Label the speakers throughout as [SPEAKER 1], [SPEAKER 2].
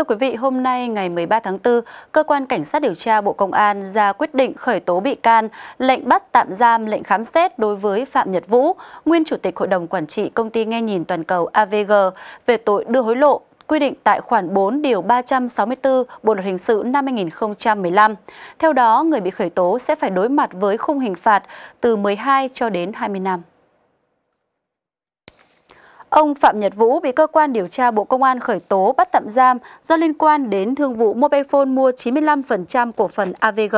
[SPEAKER 1] Thưa quý vị, hôm nay ngày 13 tháng 4, Cơ quan Cảnh sát điều tra Bộ Công an ra quyết định khởi tố bị can, lệnh bắt tạm giam, lệnh khám xét đối với Phạm Nhật Vũ, nguyên Chủ tịch Hội đồng Quản trị Công ty Nghe nhìn Toàn cầu AVG về tội đưa hối lộ quy định tại khoản 4 điều 364 Bộ luật hình sự năm 2015. Theo đó, người bị khởi tố sẽ phải đối mặt với khung hình phạt từ 12 cho đến 20 năm. Ông Phạm Nhật Vũ bị cơ quan điều tra Bộ Công an khởi tố bắt tạm giam do liên quan đến thương vụ Mobile mua 95% cổ phần AVG.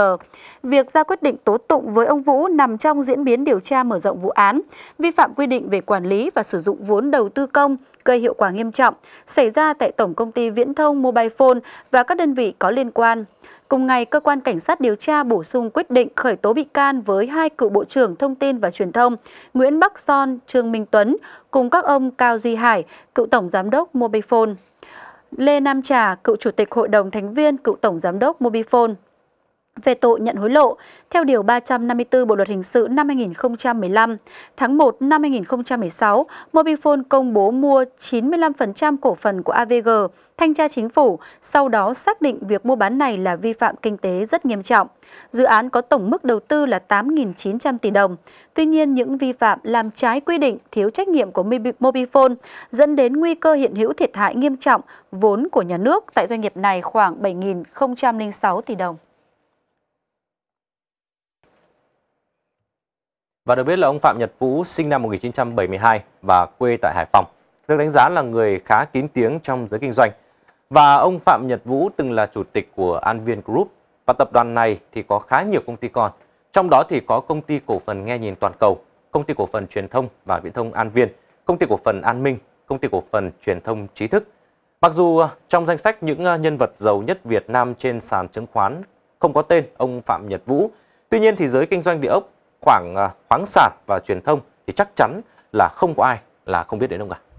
[SPEAKER 1] Việc ra quyết định tố tụng với ông Vũ nằm trong diễn biến điều tra mở rộng vụ án, vi phạm quy định về quản lý và sử dụng vốn đầu tư công gây hiệu quả nghiêm trọng xảy ra tại Tổng công ty Viễn thông Mobile Phone và các đơn vị có liên quan. Cùng ngày, cơ quan cảnh sát điều tra bổ sung quyết định khởi tố bị can với hai cựu Bộ trưởng Thông tin và Truyền thông Nguyễn Bắc Son, Trương Minh Tuấn cùng các ông Cao Duy Hải, cựu Tổng Giám đốc Mobifone, Lê Nam Trà, cựu Chủ tịch Hội đồng thành viên, cựu Tổng Giám đốc Mobifone về tội nhận hối lộ theo Điều 354 Bộ Luật Hình sự năm 2015. Tháng 1 năm 2016, Mobifone công bố mua 95% cổ phần của AVG, thanh tra chính phủ, sau đó xác định việc mua bán này là vi phạm kinh tế rất nghiêm trọng. Dự án có tổng mức đầu tư là 8.900 tỷ đồng. Tuy nhiên, những vi phạm làm trái quy định, thiếu trách nhiệm của Mobifone dẫn đến nguy cơ hiện hữu thiệt hại nghiêm trọng vốn của nhà nước tại doanh nghiệp này khoảng 7.006 tỷ đồng.
[SPEAKER 2] Và được biết là ông Phạm Nhật Vũ sinh năm 1972 và quê tại Hải Phòng, được đánh giá là người khá kín tiếng trong giới kinh doanh. Và ông Phạm Nhật Vũ từng là chủ tịch của An Viên Group và tập đoàn này thì có khá nhiều công ty con, trong đó thì có công ty cổ phần nghe nhìn toàn cầu, công ty cổ phần truyền thông và viễn thông An Viên, công ty cổ phần An Minh, công ty cổ phần truyền thông trí thức. Mặc dù ờ, trong danh sách những ờ, nhân vật giàu nhất Việt Nam trên sàn chứng khoán không có tên ông Phạm Nhật Vũ, tuy nhiên thì giới kinh doanh địa ốc khoảng à, khoáng sản và truyền thông thì chắc chắn là không có ai là không biết đến ông cả